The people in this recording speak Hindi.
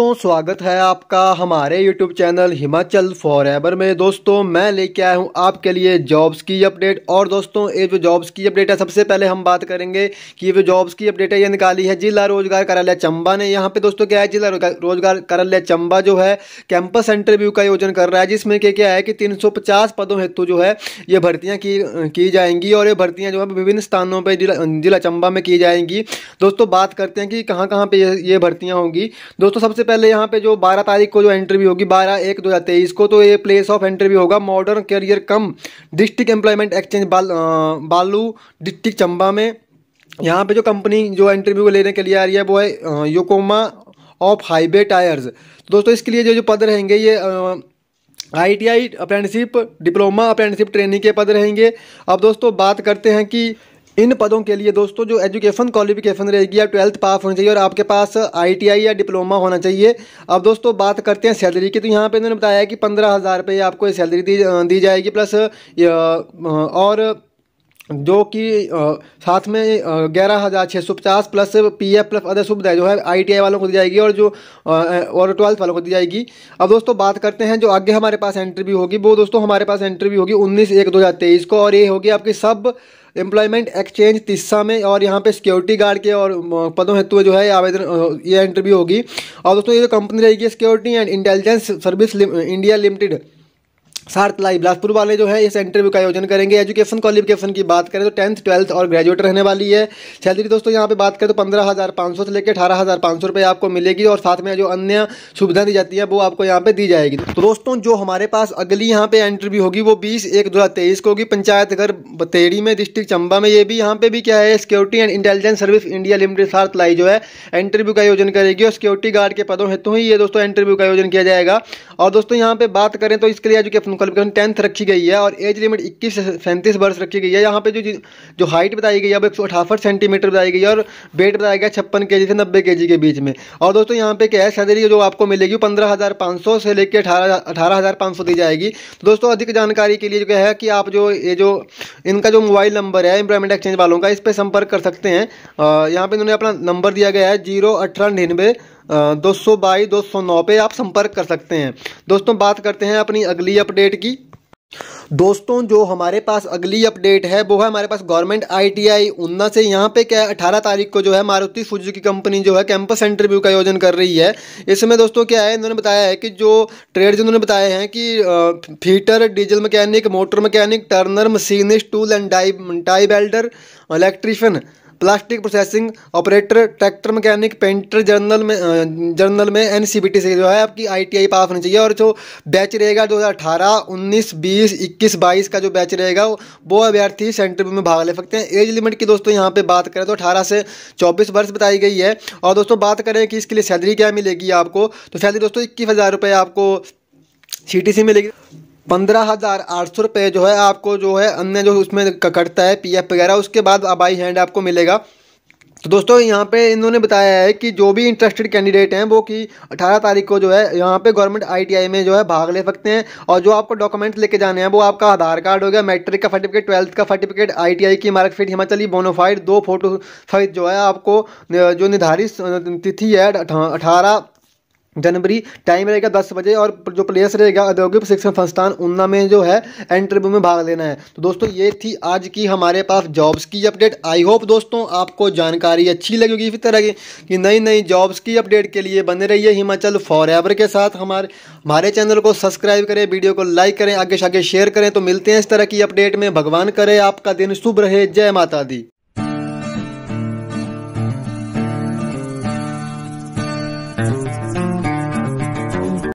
दोस्तों स्वागत है आपका हमारे YouTube channel Himachal for ever में दोस्तों मैं लेके आया हूं आपके लिए जॉब्स की अपडेट और दोस्तों ये जो जॉब्स की अपडेट है सबसे पहले हम बात करेंगे कि ये जो जॉब्स की अपडेट है ये निकाली है जिला रोजगार कार्यालय चंबा ने यहाँ पे दोस्तों क्या है जिला रोजगार कार्यालय चंबा जो है कैंपस इंटरव्यू का आयोजन कर रहा है जिसमें क्या क्या है कि तीन पदों हेतु जो है ये भर्तियाँ की की जाएंगी और ये भर्तियाँ जो है विभिन्न स्थानों पर जिला चंबा में की जाएंगी दोस्तों बात करते हैं कि कहाँ कहाँ पर ये भर्तियाँ होंगी दोस्तों सबसे पहले यहाँ पे जो 12 तारीख को जो इंटरव्यू होगी 12 एक दो हजार तेईस को तो ये प्लेस ऑफ एंट्री भी होगा modern career cum district employment exchange बाल, बालू डिस्ट्रिक्ट चंबा में यहाँ पे जो कंपनी जो इंटरव्यू लेने के लिए आ रही है वो है योकोमा ऑफ हाईवे टायर्स तो दोस्तों इसके लिए जो जो पद रहेंगे ये I T I apprenticeship diploma apprenticeship training के पद रहेंगे अब दोस्तों बात करते हैं कि इन पदों के लिए दोस्तों जो एजुकेशन क्वालिफिकेशन रहेगी या ट्वेल्थ पास होनी चाहिए और आपके पास आईटीआई या डिप्लोमा होना चाहिए अब दोस्तों बात करते हैं सैलरी की तो यहाँ पे इन्होंने बताया कि पंद्रह हज़ार रुपये आपको सैलरी दी दी जाएगी प्लस और जो कि साथ में ग्यारह हज़ार छः सौ पचास plus P F plus other सुविधाएं जो है आईटीआई वालों को दी जाएगी और जो और ट्वेल्थ वालों को दी जाएगी अब दोस्तों बात करते हैं जो आगे हमारे पास इंटरव्यू होगी वो दोस्तों हमारे पास इंटरव्यू होगी उन्नीस एक दो हज़ार तेईस को और ये होगी आपकी सब एम्प्लॉयमेंट एक्सचेंज तिस्सा में और यहाँ पे सिक्योरिटी गार्ड के और पदों हेतु जो है आवेदन ये इंटरव्यू होगी और दोस्तों ये जो कंपनी रहेगी security and intelligence service India limited सार्थ लाई बिलासपुर वाले जो है इस इंटरव्यू का आयोजन करेंगे एजुकेशन क्वालिफिकेशन की बात करें तो टेंथ ट्वेल्थ और ग्रेजुएट रहने वाली है सैलरी दोस्तों यहाँ पे बात करें तो पंद्रह हज़ार पाँच सौ से लेकर अठारह हज़ार पाँच सौ रुपये आपको मिलेगी और साथ में जो अन्य सुविधा दी जाती है वो आपको यहाँ पे दी जाएगी तो दोस्तों जो हमारे पास अगली यहाँ पे इंटरव्यू होगी वो बीस एक दो को होगी पंचायत घर बतेड़ी में डिस्ट्रिक्ट चंबा में ये भी यहाँ पे भी क्या है security and intelligence service India limited सार्थ लाई जो है इंटरव्यू का आयोजन करेगी और सिक्योरिटी गार्ड के पदों हेतु ही ये दोस्तों इंटरव्यू का आयोजन किया जाएगा और दोस्तों यहाँ पर बात करें तो इसके लिए एजुकेशन क्वालिफिकेशन टेंथ रखी गई है और एज लिमिट इक्कीस से सैंतीस वर्ष रखी गई है यहाँ पे जो जो हाइट बताई गई है वो एक सौ सेंटीमीटर बताई गई है और वेट बताया गया छप्पन के से नब्बे के के बीच में और दोस्तों यहाँ पे क्या है सैलरी जो आपको मिलेगी पंद्रह हज़ार पाँच सौ से लेकर अठारह अठारह हज़ार पाँच सौ दी जाएगी तो दोस्तों अधिक जानकारी के लिए जो क्या है कि आप जो ये जो इनका जो मोबाइल नंबर है एम्प्लॉयमेंट एक्सचेंज वालों का इस पर संपर्क कर सकते हैं यहाँ पर इन्होंने अपना नंबर दिया गया है जीरो अठारह निन्यानवे दो सौ बाई दो सौ नौ पे आप संपर्क कर सकते हैं दोस्तों बात करते हैं अपनी अगली अपडेट की दोस्तों जो हमारे पास अगली अपडेट है वो है हमारे पास गवर्नमेंट आईटीआई उन्ना से यहाँ पे क्या है अठारह तारीख को जो है मारुति सुजुकी कंपनी जो है कैंपस इंटरव्यू का आयोजन कर रही है इसमें दोस्तों क्या है इन्होंने बताया है कि जो ट्रेड इन्होंने बताए हैं कि fitter diesel mechanic motor mechanic turner machinist tool and die die welder electrician plastic processing operator tractor mechanic painter general में जर्नल में एन से जो है आपकी आई टी पास होनी चाहिए और जो बैच रहेगा दो हज़ार अठारह उन्नीस बीस इक्कीस बाईस का जो बैच रहेगा वो अभ्यर्थी सेंटर में भाग ले सकते हैं एज लिमिट की दोस्तों यहाँ पर बात करें तो अठारह से चौबीस वर्ष बताई गई है और दोस्तों बात करें कि इसके लिए सैलरी क्या मिलेगी आपको तो सैलरी दोस्तों इक्कीस हज़ार रुपये आपको सी मिलेगी पंद्रह हज़ार आठ सौ रुपये जो है आपको जो है अन्य जो उसमें कटता है पी एफ वगैरह उसके बाद बाई हैंड आपको मिलेगा तो दोस्तों यहाँ पे इन्होंने बताया है कि जो भी इंटरेस्टेड कैंडिडेट हैं वो कि 18 तारीख को जो है यहाँ पे गवर्नमेंट आईटीआई में जो है भाग ले सकते हैं और जो आपको डॉक्यूमेंट्स लेके जाने हैं वो आपका आधार कार्ड हो गया मैट्रिक का सर्टिफिकेट ट्वेल्थ का सर्टिफिकेट आईटीआई की मार्कशीट हिमाचली बोनोफाइड दो फोटो सहित जो है आपको जो निर्धारित तिथि है अठारह जनवरी टाइम रहेगा दस बजे और जो प्लेस रहेगा औद्योगिक प्रशिक्षण संस्थान ऊना में जो है इंटरव्यू में भाग लेना है तो दोस्तों ये थी आज की हमारे पास जॉब्स की अपडेट आई होप दोस्तों आपको जानकारी अच्छी लगी होगी इसी तरह की कि नई नई जॉब्स की अपडेट के लिए बने रहिए हिमाचल फॉर एवर के साथ हमारे हमारे चैनल को सब्सक्राइब करें वीडियो को लाइक करें आगे से आगे शेयर करें तो मिलते हैं इस तरह की अपडेट में भगवान करे आपका दिन शुभ रहे जय माता दी